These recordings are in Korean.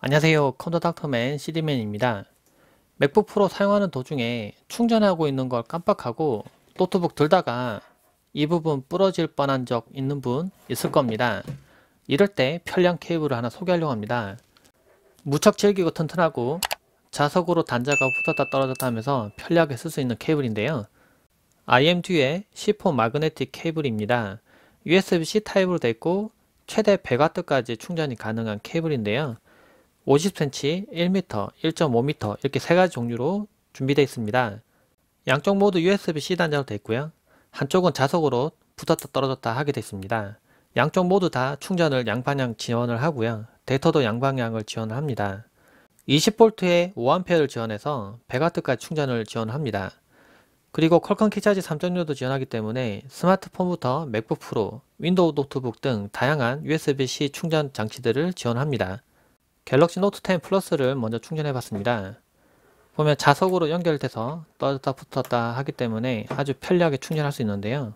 안녕하세요 컴퓨터닥터맨 CD맨입니다 맥북 프로 사용하는 도중에 충전하고 있는 걸 깜빡하고 노트북 들다가 이 부분 부러질 뻔한 적 있는 분 있을 겁니다 이럴 때 편량 케이블을 하나 소개하려고 합니다 무척 질기고 튼튼하고 자석으로 단자가 붙었다 떨어졌다 하면서 편리하게 쓸 수 있는 케이블인데요 IM 뒤에 C4 마그네틱 케이블입니다 USB-C 타입으로 되어 있고 최대 100W까지 충전이 가능한 케이블인데요 50cm, 1m, 1.5m 이렇게 세 가지 종류로 준비되어 있습니다. 양쪽 모두 USB-C 단자로 되어 있고요. 한쪽은 자석으로 붙었다 떨어졌다 하게 되어 있습니다. 양쪽 모두 다 충전을 양방향 지원을 하고요. 데이터도 양방향을 지원 합니다. 20V에 5A를 지원해서 100W까지 충전을 지원합니다. 그리고 퀄컴 키차지 3.0도 지원하기 때문에 스마트폰부터 맥북 프로, 윈도우 노트북 등 다양한 USB-C 충전 장치들을 지원합니다. 갤럭시 노트 10 플러스를 먼저 충전해 봤습니다. 보면 자석으로 연결돼서 떨어졌다 붙었다 하기 때문에 아주 편리하게 충전할 수 있는데요.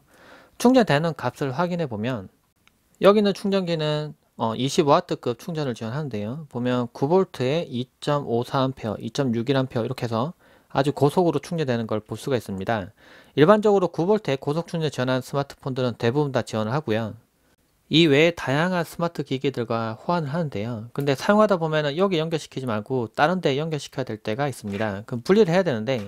충전되는 값을 확인해 보면 여기 있는 충전기는 20W급 어, 충전을 지원하는데요. 보면 9V에 2.54A, 2.61A 이렇게 해서 아주 고속으로 충전되는 걸 볼 수가 있습니다. 일반적으로 9V에 고속 충전 지원한 스마트폰들은 대부분 다 지원을 하고요. 이 외에 다양한 스마트 기기들과 호환을 하는데요. 근데 사용하다 보면 여기 연결시키지 말고 다른 데 연결시켜야 될 때가 있습니다. 그럼 분리를 해야 되는데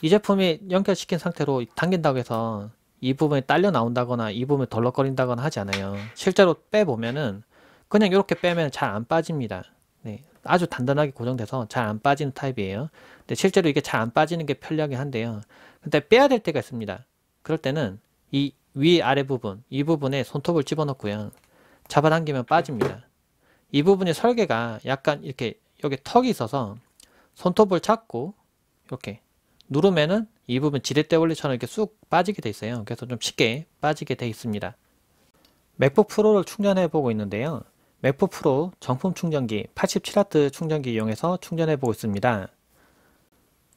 이 제품이 연결시킨 상태로 당긴다고 해서 이 부분이 딸려 나온다거나 이 부분이 덜렁거린다거나 하지 않아요. 실제로 빼보면은 그냥 이렇게 빼면 잘 안 빠집니다. 네, 아주 단단하게 고정돼서 잘 안 빠지는 타입이에요. 근데 실제로 이게 잘 안 빠지는 게 편리하긴 한데요. 근데 빼야 될 때가 있습니다. 그럴 때는 이위 아래 부분 이 부분에 손톱을 집어넣고요 잡아당기면 빠집니다 이 부분의 설계가 약간 이렇게 여기 턱이 있어서 손톱을 잡고 이렇게 누르면은 이 부분 지렛대 원리처럼 이렇게 쑥 빠지게 돼 있어요 그래서 좀 쉽게 빠지게 돼 있습니다 맥북 프로를 충전해 보고 있는데요 맥북 프로 정품 충전기 87W 충전기 이용해서 충전해 보고 있습니다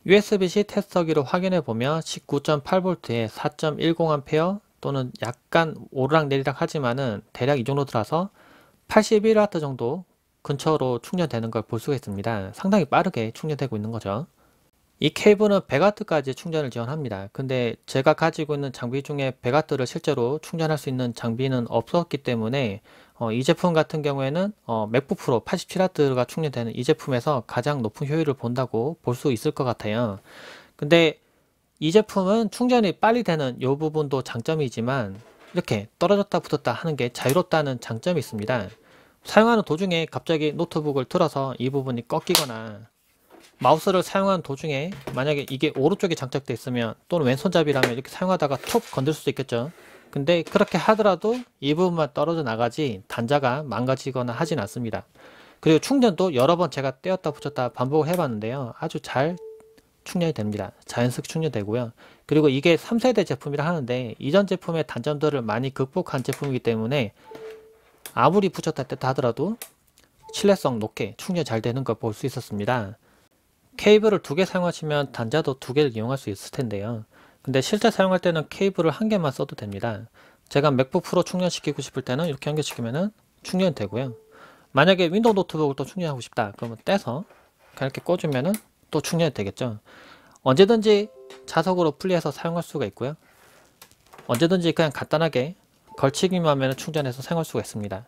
USB-C 테스터기로 확인해 보면 19.8V에 4.10A 또는 약간 오르락내리락 하지만은 대략 이 정도 들어서 81W 정도 근처로 충전되는 걸 볼 수가 있습니다. 상당히 빠르게 충전되고 있는 거죠. 이 케이블은 100W까지 충전을 지원합니다. 근데 제가 가지고 있는 장비 중에 100W를 실제로 충전할 수 있는 장비는 없었기 때문에 어, 이 제품 같은 경우에는 어, 맥북 프로 87W가 충전되는 이 제품에서 가장 높은 효율을 본다고 볼 수 있을 것 같아요. 근데 이 제품은 충전이 빨리 되는 이 부분도 장점이지만 이렇게 떨어졌다 붙었다 하는 게 자유롭다는 장점이 있습니다. 사용하는 도중에 갑자기 노트북을 틀어서 이 부분이 꺾이거나 마우스를 사용하는 도중에 만약에 이게 오른쪽에 장착되어 있으면 또는 왼손잡이라면 이렇게 사용하다가 툭 건들 수도 있겠죠. 근데 그렇게 하더라도 이 부분만 떨어져 나가지 단자가 망가지거나 하진 않습니다. 그리고 충전도 여러 번 제가 떼었다 붙였다 반복을 해봤는데요. 아주 잘 충전이 됩니다. 자연스럽게 충전되고요. 그리고 이게 3세대 제품이라 하는데 이전 제품의 단점들을 많이 극복한 제품이기 때문에 아무리 붙였다 뗐다 하더라도 신뢰성 높게 충전 잘 되는 걸 볼 수 있었습니다. 케이블을 두 개 사용하시면 단자도 두 개를 이용할 수 있을 텐데요. 근데 실제 사용할 때는 케이블을 한 개만 써도 됩니다. 제가 맥북 프로 충전시키고 싶을 때는 이렇게 연결 시키면 충전되고요. 만약에 윈도우 노트북을 또 충전하고 싶다 그러면 떼서 이렇게 꽂으면은 또 충전이 되겠죠. 언제든지 자석으로 분리해서 사용할 수가 있고요. 언제든지 그냥 간단하게 걸치기만 하면 충전해서 사용할 수가 있습니다.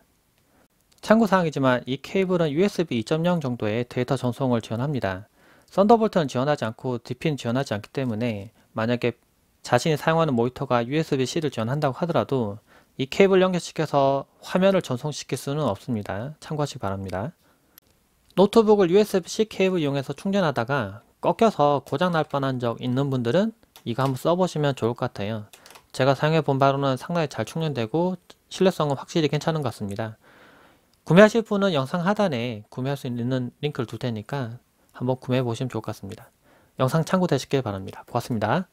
참고사항이지만 이 케이블은 USB 2.0 정도의 데이터 전송을 지원합니다. 썬더볼트는 지원하지 않고 디핀 지원하지 않기 때문에 만약에 자신이 사용하는 모니터가 USB-C를 지원한다고 하더라도 이 케이블 연결시켜서 화면을 전송시킬 수는 없습니다. 참고하시기 바랍니다. 노트북을 USB-C 케이블 이용해서 충전하다가 꺾여서 고장날 뻔한 적 있는 분들은 이거 한번 써보시면 좋을 것 같아요 제가 사용해 본 바로는 상당히 잘 충전되고 신뢰성은 확실히 괜찮은 것 같습니다 구매하실 분은 영상 하단에 구매할 수 있는 링크를 둘 테니까 한번 구매해 보시면 좋을 것 같습니다 영상 참고되시길 바랍니다 고맙습니다